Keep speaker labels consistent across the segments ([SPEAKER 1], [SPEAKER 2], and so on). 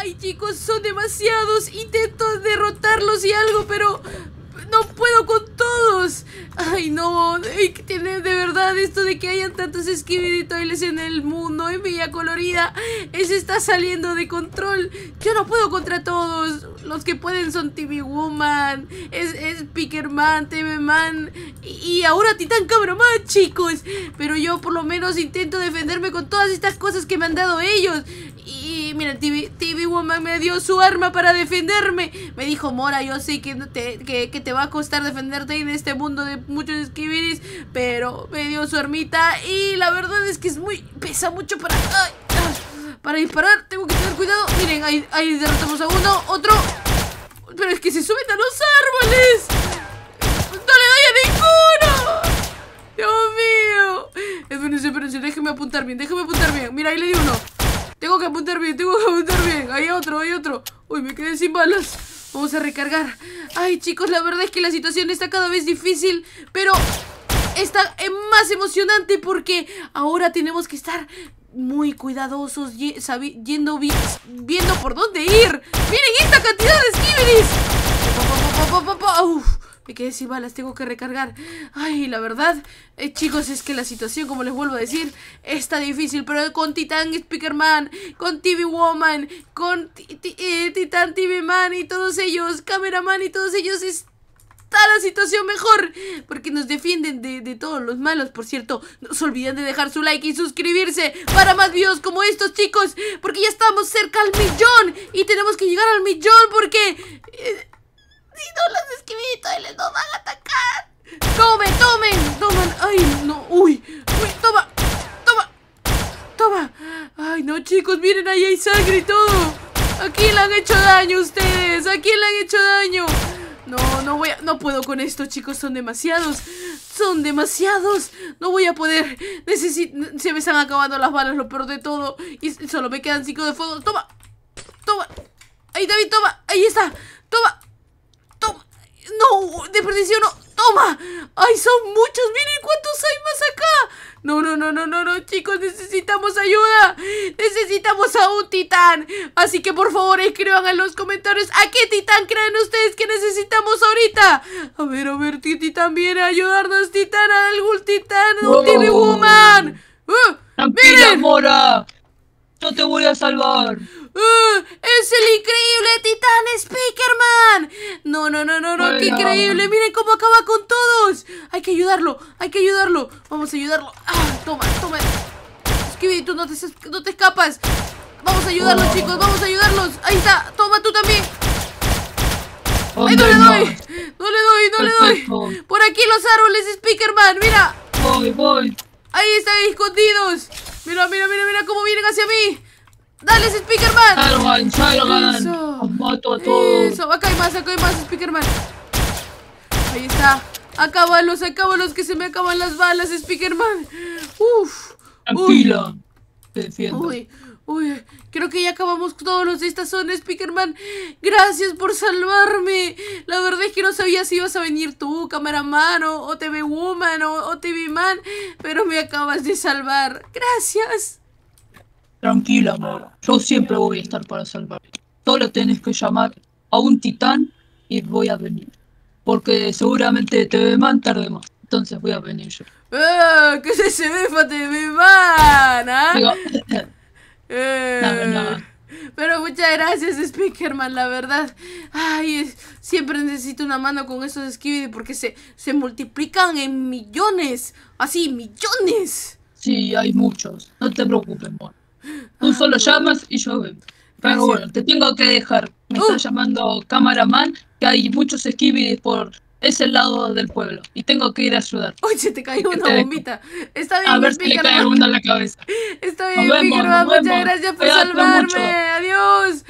[SPEAKER 1] Ay, chicos, son demasiados. Intento derrotarlos y algo, pero no puedo con todos. Ay, no. tiene de verdad esto de que hayan tantos y en el mundo en Villa Colorida. Eso está saliendo de control. Yo no puedo contra todos. Los que pueden son TV Woman, es, es Pickerman, TV Man y, ahora Titan Cameraman, chicos. Pero yo por lo menos intento defenderme con todas estas cosas que me han dado ellos mira, TV, TV Woman me dio su arma para defenderme. Me dijo, Mora, yo sé que te, que, te va a costar defenderte en este mundo de muchos esquiviris, pero me dio su armita y la verdad es que es muy... pesa mucho para... Ah, para disparar, tengo que tener cuidado. Miren, ahí, derrotamos a uno, otro... Pero es que se suben a los árboles. ¡No le doy a ninguno! ¡Dios mío! Espérense, espérense, déjeme apuntar bien, déjeme apuntar bien. Mira, ahí le di uno que apuntar bien, tengo que apuntar bien. Hay otro, hay otro. Uy, me quedé sin balas. Vamos a recargar. Ay, chicos, la verdad es que la situación está cada vez difícil, pero está más emocionante porque ahora tenemos que estar muy cuidadosos yendo viendo por dónde ir. Miren esta cantidad de uff me quedé sin balas, tengo que recargar Ay, la verdad, eh, chicos, es que la situación, como les vuelvo a decir Está difícil, pero con Titan Speakerman Con TV Woman Con eh, Titan TV Man Y todos ellos, Cameraman y todos ellos está la situación mejor. Porque nos defienden de, todos los malos. Por cierto, no se olviden de dejar su like y suscribirse para más videos como estos, chicos. Porque ya estamos cerca al millón. Y tenemos que llegar al millón porque... Eh, si no los esquivito, ellos van a atacar. ¡Tomen, tomen! ¡Toman! ¡Ay, no! ¡Uy! ¡Uy! ¡Toma! ¡Toma! ¡Toma! ¡Ay, no, chicos! ¡Miren, ahí hay sangre y todo! ¡Aquí le han hecho daño a ustedes! ¡Aquí le han hecho daño! No, no voy a... No puedo con esto, chicos. Son demasiados. Son demasiados. No voy a poder. Necesito... Se me están acabando las balas, lo peor de todo. Y solo me quedan cinco de fuego. ¡Toma! ¡Toma! ¡Ahí, David, toma! ¡Ahí está! ¡Toma! No, de precisión. ¡Toma! ¡Ay, son muchos! ¡Miren cuántos hay más acá! No, no, no, no, no, no, chicos, necesitamos ayuda. Necesitamos a un titán. Así que por favor escriban en los comentarios a qué titán creen ustedes que necesitamos ahorita. A ver, a ver, ¿qué titán viene a ayudarnos, titán? algún titán? ¡Un Woman! Woman! ¡Uh! ¡Miren! Mora! ¡Yo te voy a salvar! ¡Uh! ¡Es el increíble titán! increíble! ¡Miren cómo acaba con todos! ¡Hay que ayudarlo! ¡Hay que ayudarlo! ¡Vamos a ayudarlo! ¡Ah! ¡Toma! ¡Toma! Skibidi, tú no te, no te escapas Vamos a ayudarlos, oh. chicos, vamos a ayudarlos Ahí está, toma tú también oh, Ahí no, le doy! No. le doy, no le doy Por aquí los árboles, Speakerman, mira Voy, voy Ahí están escondidos Mira, mira, mira, mira cómo vienen hacia mí ¡Dale, Speakerman! ¡Salgan, salgan! Eso. mato a todos! acá hay más, acá hay más, Speakerman Ahí está. Acábalos, acábalos, que se me acaban las balas, Spiderman. Uf. Tranquila. Uy. Uy, Creo que ya acabamos todos los de esta zona, Spikerman. Gracias por salvarme. La verdad es que no sabía si ibas a venir tú, cameraman, o, TV Woman, o, TV Man. Pero me acabas de salvar. Gracias. Tranquila, amor. Yo siempre voy a estar para salvarte. Solo tienes que llamar a un titán y voy a venir porque seguramente te man Entonces voy a venir yo. ¡Eh! ¿Qué se ve, man? Pero muchas gracias, Speakerman, la verdad. Ay, siempre necesito una mano con esos Skibidi porque se, se multiplican en millones. Así, millones. Sí, hay muchos. No te preocupes, mon. Tú solo ah, llamas y yo Pero bueno, te tengo que dejar. Me uh. está llamando cameraman que hay muchos esquivis por ese lado del pueblo y tengo que ir a ayudar. Oye, te cayó una bombita. Está bien, a ver si le cae alguna en la cabeza. Está bien, nos muchas gracias por salvarme. Adiós.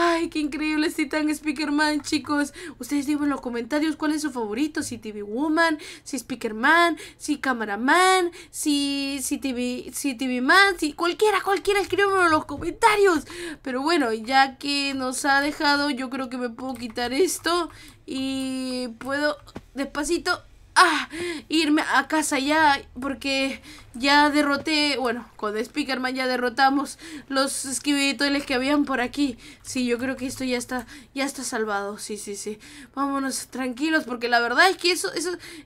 [SPEAKER 1] Ay, qué increíble si tan Speakerman, chicos. Ustedes digan en los comentarios cuál es su favorito, si TV Woman, si Speakerman, si Cameraman, si, si TV, si TV Man, si cualquiera, cualquiera, escríbanlo en los comentarios. Pero bueno, ya que nos ha dejado, yo creo que me puedo quitar esto y puedo despacito Ah, irme a casa ya, porque ya derroté, bueno, con Speakerman ya derrotamos los esquivitoles que habían por aquí. Sí, yo creo que esto ya está, ya está salvado, sí, sí, sí. Vámonos tranquilos, porque la verdad es que eso,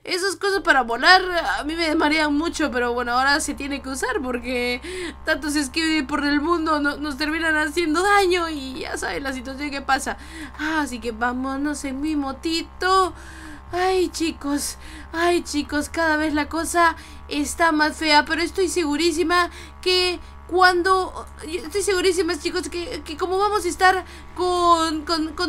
[SPEAKER 1] esas cosas para volar a mí me marean mucho, pero bueno, ahora se tiene que usar porque tantos esquivitos por el mundo nos terminan haciendo daño y ya saben la situación que pasa. Ah, así que vámonos en mi motito. Ay chicos, ay chicos, cada vez la cosa está más fea, pero estoy segurísima que cuando... Estoy segurísima chicos que, como vamos a estar con,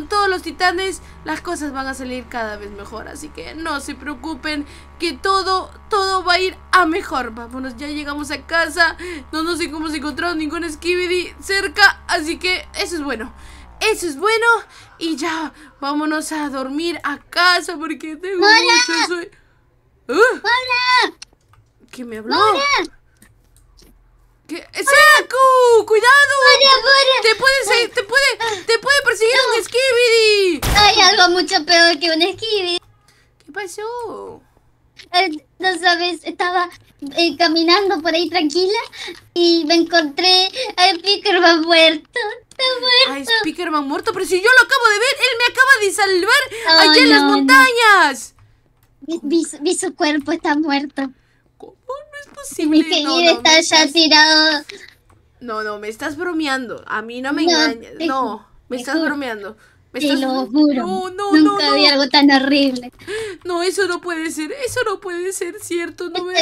[SPEAKER 1] todos los titanes, las cosas van a salir cada vez mejor, así que no se preocupen que todo, todo va a ir a mejor. Vámonos, ya llegamos a casa, no, no sé cómo se encontró ningún Skibidi cerca, así que eso es bueno. Eso es bueno. Y ya, vámonos a dormir a casa porque tengo mucho sueño. ¡Ah! ¡Hola! ¿Qué me habló? ¡Hola! ¡Cuidado! te puede, te puede, te puede perseguir un Skibidi! Hay algo mucho peor que un Skibidi. ¿Qué pasó? Eh, no sabes, estaba eh, caminando por ahí tranquila y me encontré a más muerto muerto. Ay, Spikerman muerto, pero si yo lo acabo de ver, él me acaba de salvar allá en las montañas. Vi, su cuerpo, está muerto. ¿Cómo? No es posible. Mi no, está ya tirado. No, no, me estás bromeando. A mí no me engañas. No, me estás bromeando. Me Te lo juro. No, no, Nunca vi algo tan horrible. No, eso no puede ser. Eso no puede ser cierto. No me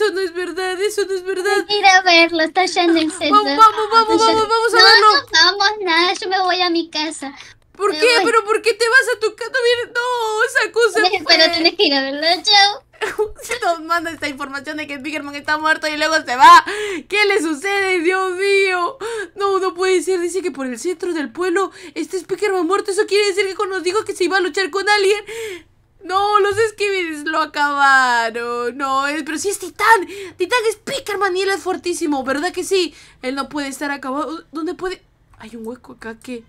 [SPEAKER 1] eso no es verdad, eso no es verdad. Ir a verlo, está yendo en el Vamos, vamos, vamos, vamos, vamos a verlo. No, no vamos, nada, yo me voy a mi casa. ¿Por qué? ¿Pero por qué te vas a tu casa? No, esa cosa Pero, pero tienes que ir a verlo, chao. Se nos manda esta información de que Spiderman está muerto y luego se va. ¿Qué le sucede? Dios mío. No, no puede ser. Dice que por el centro del pueblo está Spiderman muerto. Eso quiere decir que cuando nos dijo que se iba a luchar con alguien. No, los Esquivis lo acabaron. No, eh, pero si es Titán. Titán es Pickerman y él es fortísimo, ¿verdad que sí? Él no puede estar acabado. ¿Dónde puede...? Hay un hueco acá que...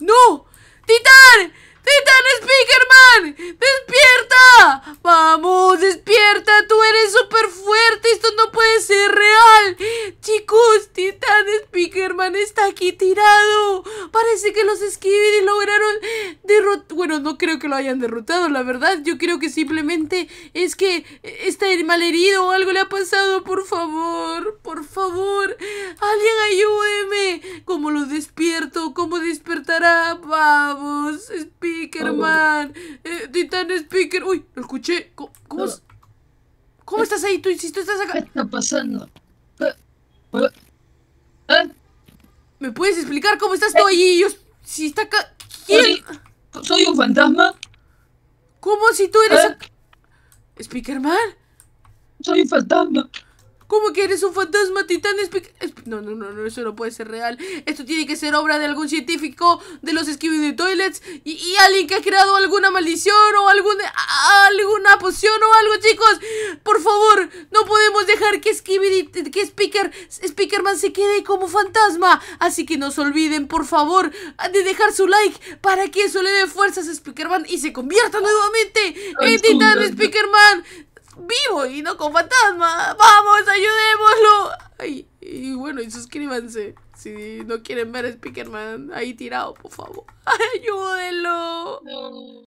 [SPEAKER 1] ¡No! ¡Titán! ¡Titán Speakerman! ¡Despierta! ¡Vamos! ¡Despierta! ¡Tú eres súper fuerte! ¡Esto no puede ser real! Chicos, Titán Speakerman está aquí tirado. Parece que los Skibidi lograron derrotar... Bueno, no creo que lo hayan derrotado, la verdad. Yo creo que simplemente es que está malherido o algo le ha pasado. Por favor, por favor. Alguien ayuda ¿Cómo lo despierto? ¿Cómo despertará? Vamos, Speakerman. Eh, Titan, Titán Speaker. Uy, lo escuché. ¿Cómo, cómo, estás ahí? Tú insisto, estás acá. ¿Qué está pasando? Eh, eh, ¿Me puedes explicar cómo estás tú allí? si está acá. ¿Quién? ¿Soy un fantasma? ¿Cómo si tú eres. ¿Speakerman? Soy un fantasma. ¿Cómo que eres un fantasma titán? No, no, no, no, eso no puede ser real. Esto tiene que ser obra de algún científico de los Skibidi Toilets y, y, alguien que ha creado alguna maldición o alguna, alguna poción o algo, chicos. Por favor, no podemos dejar que Skibidi, que Speaker, Speakerman se quede como fantasma. Así que no se olviden, por favor, de dejar su like para que eso le dé fuerzas a Speakerman y se convierta nuevamente en Titán Speakerman vivo y no con fantasma. ¡Vamos, ayudémoslo! y bueno, y suscríbanse. Si no quieren ver a Speakerman ahí tirado, por favor. ¡Ayúdenlo!